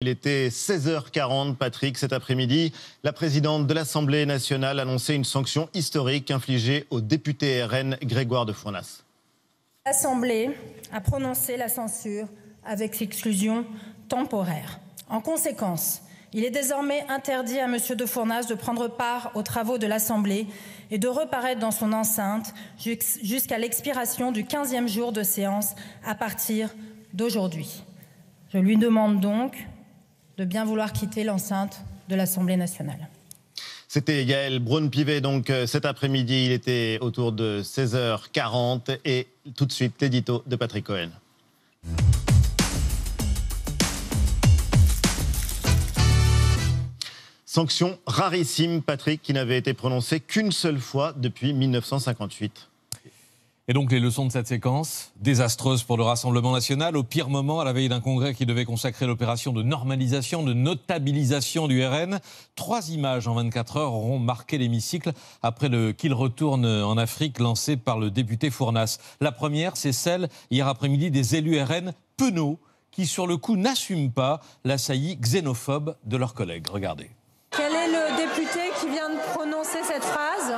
Il était 16h40, Patrick, cet après-midi. La présidente de l'Assemblée nationale annonçait une sanction historique infligée au député RN Grégoire de Fournas. L'Assemblée a prononcé la censure avec exclusion temporaire. En conséquence, il est désormais interdit à M. de Fournas de prendre part aux travaux de l'Assemblée et de reparaître dans son enceinte jusqu'à l'expiration du 15e jour de séance à partir d'aujourd'hui. Je lui demande donc de bien vouloir quitter l'enceinte de l'Assemblée nationale. C'était Gaël Braun-Pivet, donc euh, cet après-midi, il était autour de 16h40 et tout de suite l'édito de Patrick Cohen. Sanction rarissime, Patrick, qui n'avait été prononcée qu'une seule fois depuis 1958. Et donc les leçons de cette séquence, désastreuse pour le Rassemblement national, au pire moment, à la veille d'un congrès qui devait consacrer l'opération de normalisation, de notabilisation du RN, trois images en 24 heures auront marqué l'hémicycle après le qu'il retourne en Afrique lancé par le député Fournas. La première, c'est celle hier après-midi des élus RN penauds qui, sur le coup, n'assument pas la saillie xénophobe de leurs collègues. Regardez. Quel est le député qui vient de prononcer cette phrase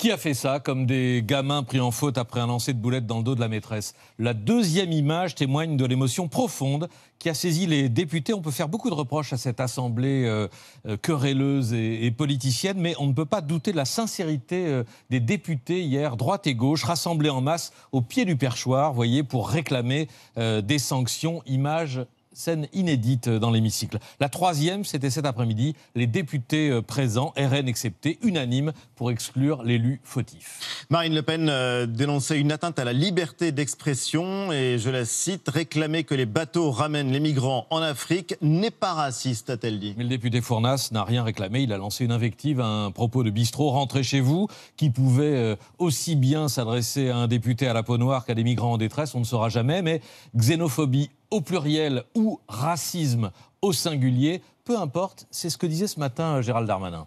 Qui a fait ça, comme des gamins pris en faute après un lancer de boulettes dans le dos de la maîtresse La deuxième image témoigne de l'émotion profonde qui a saisi les députés. On peut faire beaucoup de reproches à cette assemblée euh, euh, querelleuse et, politicienne, mais on ne peut pas douter de la sincérité euh, des députés hier, droite et gauche, rassemblés en masse au pied du perchoir, voyez, pour réclamer des sanctions. Image scène inédite dans l'hémicycle. La troisième, c'était cet après-midi, les députés euh, présents, RN excepté, unanimes pour exclure l'élu fautif. Marine Le Pen euh, dénonçait une atteinte à la liberté d'expression et, je la cite, réclamer que les bateaux ramènent les migrants en Afrique n'est pas raciste, a-t-elle dit. Mais le député Fournas n'a rien réclamé, il a lancé une invective à un propos de bistrot, rentrez chez vous, qui pouvait euh, aussi bien s'adresser à un député à la peau noire qu'à des migrants en détresse, on ne saura jamais, mais xénophobie au pluriel ou racisme au singulier, peu importe, c'est ce que disait ce matin euh, Gérald Darmanin.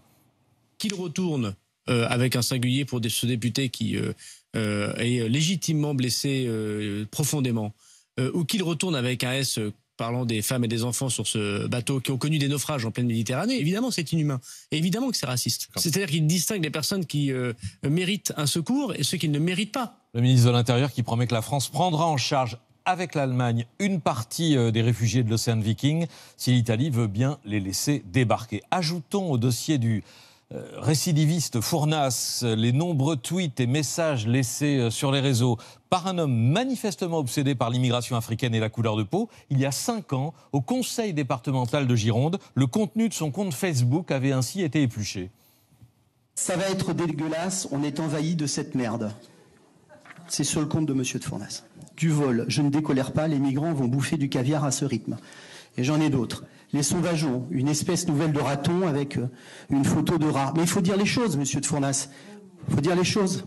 Qu'il retourne euh, avec un singulier pour ce député qui euh, est légitimement blessé profondément, ou qu'il retourne avec un S parlant des femmes et des enfants sur ce bateau qui ont connu des naufrages en pleine Méditerranée, évidemment c'est inhumain. évidemment que c'est raciste. C'est-à-dire qu'il distingue les personnes qui méritent un secours et ceux qui ne le méritent pas. Le ministre de l'Intérieur qui promet que la France prendra en charge avec l'Allemagne une partie euh, des réfugiés de l'Océan Viking si l'Italie veut bien les laisser débarquer. Ajoutons au dossier du euh, récidiviste Fournas les nombreux tweets et messages laissés euh, sur les réseaux par un homme manifestement obsédé par l'immigration africaine et la couleur de peau. Il y a cinq ans, au conseil départemental de Gironde, le contenu de son compte Facebook avait ainsi été épluché. Ça va être dégueulasse, on est envahi de cette merde. C'est sur le compte de Monsieur de Fournas du vol. Je ne décolère pas, les migrants vont bouffer du caviar à ce rythme. Et j'en ai d'autres. Les sauvageons, une espèce nouvelle de raton avec euh, une photo de rat. Mais il faut dire les choses, monsieur de Fournas. Il faut dire les choses.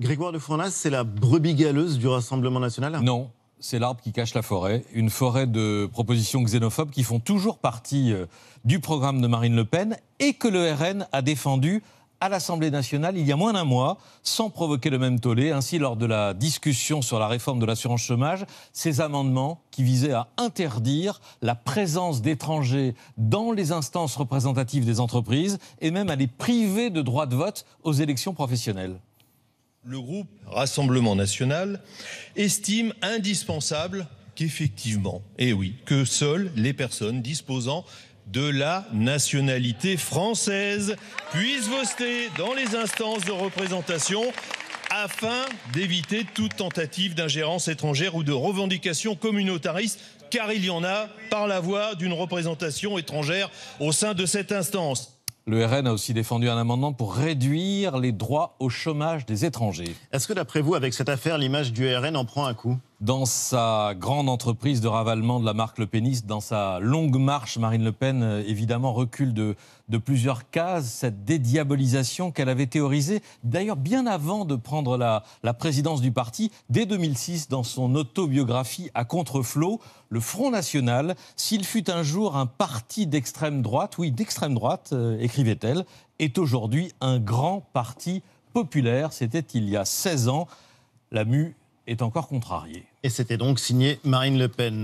Grégoire de Fournas, c'est la brebis galeuse du Rassemblement national Non, c'est l'arbre qui cache la forêt. Une forêt de propositions xénophobes qui font toujours partie euh, du programme de Marine Le Pen et que le RN a défendu à l'Assemblée nationale il y a moins d'un mois, sans provoquer le même tollé. Ainsi, lors de la discussion sur la réforme de l'assurance chômage, ces amendements qui visaient à interdire la présence d'étrangers dans les instances représentatives des entreprises et même à les priver de droit de vote aux élections professionnelles. Le groupe Rassemblement national estime indispensable qu'effectivement, et eh oui, que seules les personnes disposant de la nationalité française puissent voter dans les instances de représentation afin d'éviter toute tentative d'ingérence étrangère ou de revendication communautariste, car il y en a par la voie d'une représentation étrangère au sein de cette instance. Le RN a aussi défendu un amendement pour réduire les droits au chômage des étrangers. Est-ce que d'après vous, avec cette affaire, l'image du RN en prend un coup dans sa grande entreprise de ravalement de la marque Le Pénis, dans sa longue marche, Marine Le Pen, euh, évidemment, recule de, plusieurs cases, cette dédiabolisation qu'elle avait théorisée, d'ailleurs bien avant de prendre la, présidence du parti, dès 2006, dans son autobiographie à contre-flot, le Front National, s'il fut un jour un parti d'extrême droite, oui, d'extrême droite, euh, écrivait-elle, est aujourd'hui un grand parti populaire. C'était il y a 16 ans. La mu est encore contrariée. Et c'était donc signé Marine Le Pen.